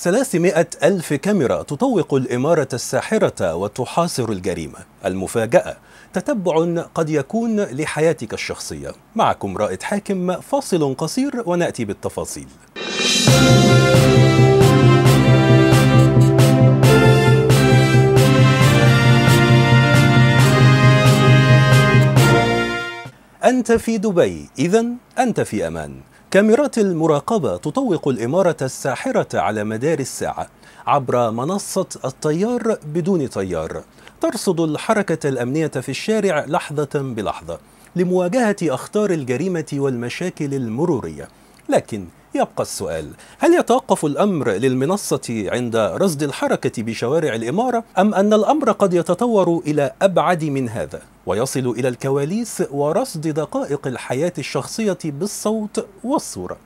300 ألف كاميرا تطوق الإمارة الساحرة وتحاصر الجريمة المفاجأة تتبع قد يكون لحياتك الشخصية معكم رائد حاكم فاصل قصير ونأتي بالتفاصيل أنت في دبي إذا أنت في أمان كاميرات المراقبة تطوق الإمارة الساحرة على مدار الساعة عبر منصة الطيار بدون طيار ترصد الحركة الأمنية في الشارع لحظة بلحظة لمواجهة أخطار الجريمة والمشاكل المرورية لكن يبقى السؤال هل يتوقف الأمر للمنصة عند رصد الحركة بشوارع الإمارة أم أن الأمر قد يتطور إلى أبعد من هذا؟ ويصل إلى الكواليس ورصد دقائق الحياة الشخصية بالصوت والصورة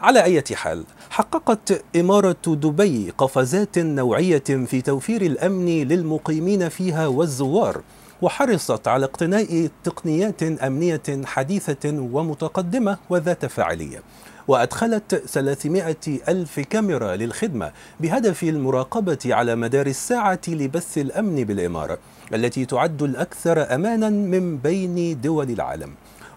على أي حال حققت إمارة دبي قفزات نوعية في توفير الأمن للمقيمين فيها والزوار وحرصت على اقتناء تقنيات أمنية حديثة ومتقدمة وذات فاعلية وأدخلت 300 ألف كاميرا للخدمة بهدف المراقبة على مدار الساعة لبث الأمن بالإمارة التي تعد الأكثر أمانا من بين دول العالم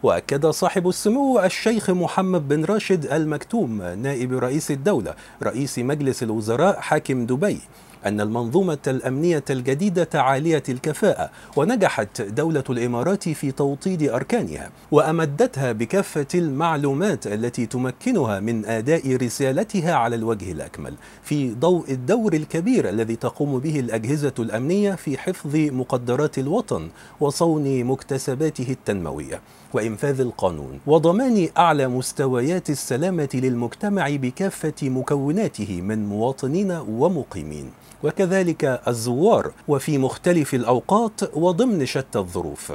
واكد صاحب السمو الشيخ محمد بن راشد المكتوم نائب رئيس الدوله رئيس مجلس الوزراء حاكم دبي أن المنظومة الأمنية الجديدة عالية الكفاءة ونجحت دولة الإمارات في توطيد أركانها وأمدتها بكافة المعلومات التي تمكنها من أداء رسالتها على الوجه الأكمل في ضوء الدور الكبير الذي تقوم به الأجهزة الأمنية في حفظ مقدرات الوطن وصون مكتسباته التنموية وإنفاذ القانون وضمان أعلى مستويات السلامة للمجتمع بكافة مكوناته من مواطنين ومقيمين وكذلك الزوار وفي مختلف الأوقات وضمن شتى الظروف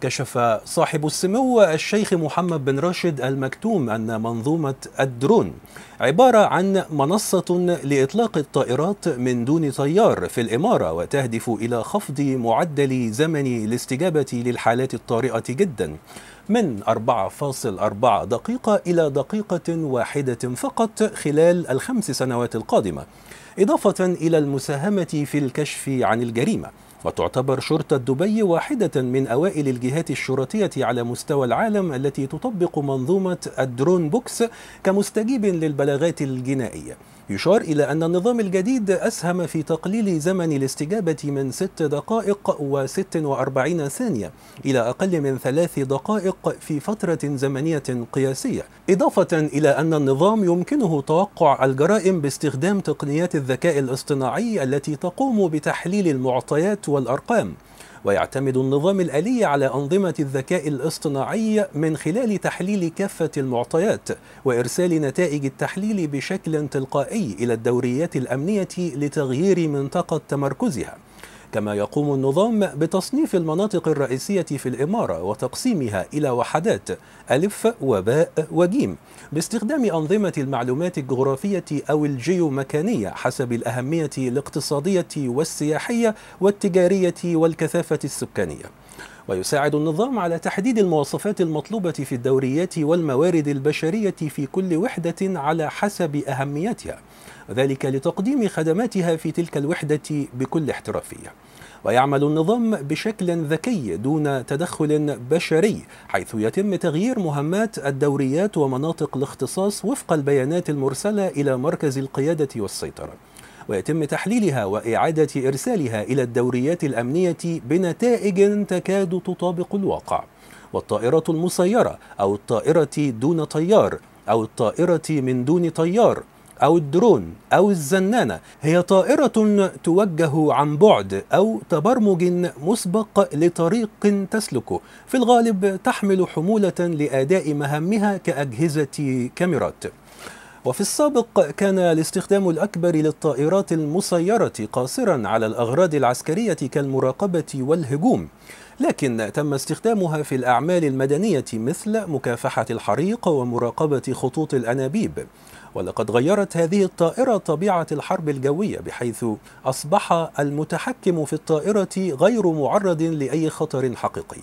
كشف صاحب السمو الشيخ محمد بن راشد المكتوم أن منظومة الدرون عبارة عن منصة لإطلاق الطائرات من دون طيار في الإمارة وتهدف إلى خفض معدل زمن الاستجابة للحالات الطارئة جدا من 4.4 دقيقة إلى دقيقة واحدة فقط خلال الخمس سنوات القادمة إضافة إلى المساهمة في الكشف عن الجريمة وتعتبر شرطة دبي واحدة من أوائل الجهات الشرطية على مستوى العالم التي تطبق منظومة الدرون بوكس كمستجيب للبلاغات الجنائية يشار إلى أن النظام الجديد أسهم في تقليل زمن الاستجابة من 6 دقائق و46 ثانية إلى أقل من 3 دقائق في فترة زمنية قياسية إضافة إلى أن النظام يمكنه توقع الجرائم باستخدام تقنيات الذكاء الاصطناعي التي تقوم بتحليل المعطيات والأرقام ويعتمد النظام الآلي على أنظمة الذكاء الاصطناعي من خلال تحليل كافة المعطيات وإرسال نتائج التحليل بشكل تلقائي إلى الدوريات الأمنية لتغيير منطقة تمركزها كما يقوم النظام بتصنيف المناطق الرئيسية في الإمارة وتقسيمها إلى وحدات ألف وباء وجيم باستخدام أنظمة المعلومات الجغرافية أو الجيومكانية حسب الأهمية الاقتصادية والسياحية والتجارية والكثافة السكانية ويساعد النظام على تحديد المواصفات المطلوبة في الدوريات والموارد البشرية في كل وحدة على حسب أهميتها وذلك لتقديم خدماتها في تلك الوحدة بكل احترافية ويعمل النظام بشكل ذكي دون تدخل بشري حيث يتم تغيير مهمات الدوريات ومناطق الاختصاص وفق البيانات المرسلة إلى مركز القيادة والسيطرة ويتم تحليلها وإعادة إرسالها إلى الدوريات الأمنية بنتائج تكاد تطابق الواقع والطائرة المسيرة أو الطائرة دون طيار أو الطائرة من دون طيار أو الدرون أو الزنانة هي طائرة توجه عن بعد أو تبرمج مسبق لطريق تسلكه في الغالب تحمل حمولة لأداء مهامها كأجهزة كاميرات وفي السابق كان الاستخدام الأكبر للطائرات المسيرة قاصرا على الأغراض العسكرية كالمراقبة والهجوم لكن تم استخدامها في الأعمال المدنية مثل مكافحة الحريق ومراقبة خطوط الأنابيب ولقد غيرت هذه الطائرة طبيعة الحرب الجوية بحيث أصبح المتحكم في الطائرة غير معرض لأي خطر حقيقي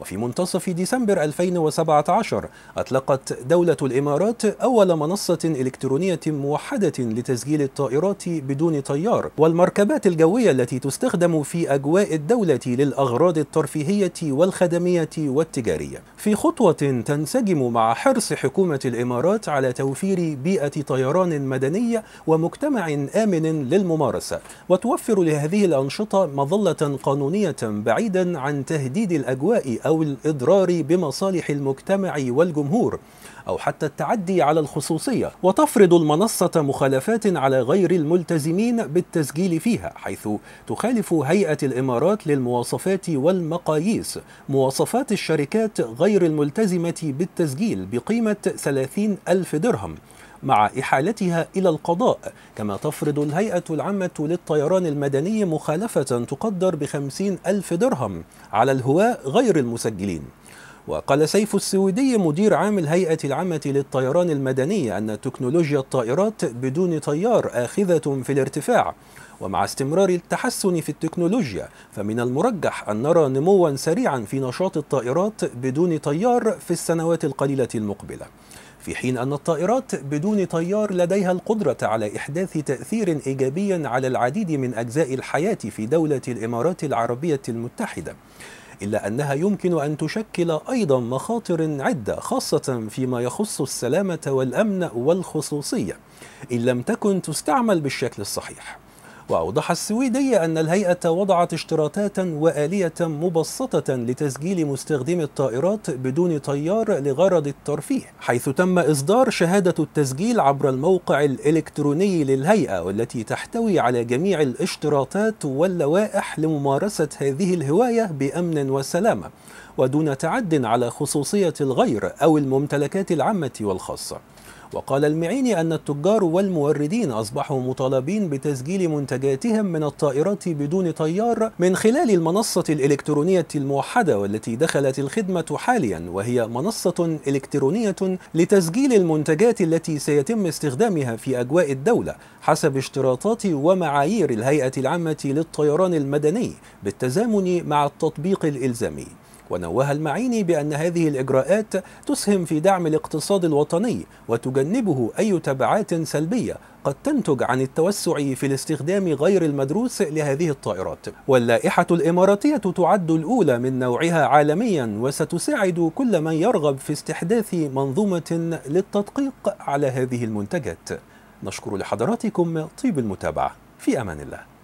وفي منتصف ديسمبر 2017 أطلقت دولة الإمارات أول منصة إلكترونية موحدة لتسجيل الطائرات بدون طيار والمركبات الجوية التي تستخدم في أجواء الدولة للأغراض الترفيهية والخدمية والتجارية في خطوة تنسجم مع حرص حكومة الإمارات على توفير بيئة طيران مدنية ومجتمع آمن للممارسة وتوفر لهذه الأنشطة مظلة قانونية بعيدا عن تهديد الأجواء أو الإضرار بمصالح المجتمع والجمهور أو حتى التعدي على الخصوصية وتفرض المنصة مخالفات على غير الملتزمين بالتسجيل فيها حيث تخالف هيئة الإمارات للمواصفات والمقاييس مواصفات الشركات غير الملتزمة بالتسجيل بقيمة 30 ألف درهم مع إحالتها إلى القضاء كما تفرض الهيئة العامة للطيران المدني مخالفة تقدر بخمسين ألف درهم على الهواء غير المسجلين وقال سيف السويدي مدير عام الهيئة العامة للطيران المدني أن تكنولوجيا الطائرات بدون طيار آخذة في الارتفاع ومع استمرار التحسن في التكنولوجيا فمن المرجح أن نرى نموا سريعا في نشاط الطائرات بدون طيار في السنوات القليلة المقبلة في حين أن الطائرات بدون طيار لديها القدرة على إحداث تأثير إيجابي على العديد من أجزاء الحياة في دولة الإمارات العربية المتحدة إلا أنها يمكن أن تشكل أيضا مخاطر عدة خاصة فيما يخص السلامة والأمن والخصوصية إن لم تكن تستعمل بالشكل الصحيح وأوضح السويدي أن الهيئة وضعت اشتراطات وآلية مبسطة لتسجيل مستخدمي الطائرات بدون طيار لغرض الترفيه حيث تم إصدار شهادة التسجيل عبر الموقع الإلكتروني للهيئة والتي تحتوي على جميع الاشتراطات واللوائح لممارسة هذه الهواية بأمن وسلامة ودون تعد على خصوصية الغير أو الممتلكات العامة والخاصة وقال المعيني أن التجار والموردين أصبحوا مطالبين بتسجيل منتجاتهم من الطائرات بدون طيار من خلال المنصة الإلكترونية الموحدة والتي دخلت الخدمة حاليا وهي منصة إلكترونية لتسجيل المنتجات التي سيتم استخدامها في أجواء الدولة حسب اشتراطات ومعايير الهيئة العامة للطيران المدني بالتزامن مع التطبيق الإلزامي ونوه المعيني بأن هذه الإجراءات تسهم في دعم الاقتصاد الوطني وتجنبه أي تبعات سلبية قد تنتج عن التوسع في الاستخدام غير المدروس لهذه الطائرات واللائحة الإماراتية تعد الأولى من نوعها عالميا وستساعد كل من يرغب في استحداث منظومة للتدقيق على هذه المنتجات نشكر لحضراتكم طيب المتابعة في أمان الله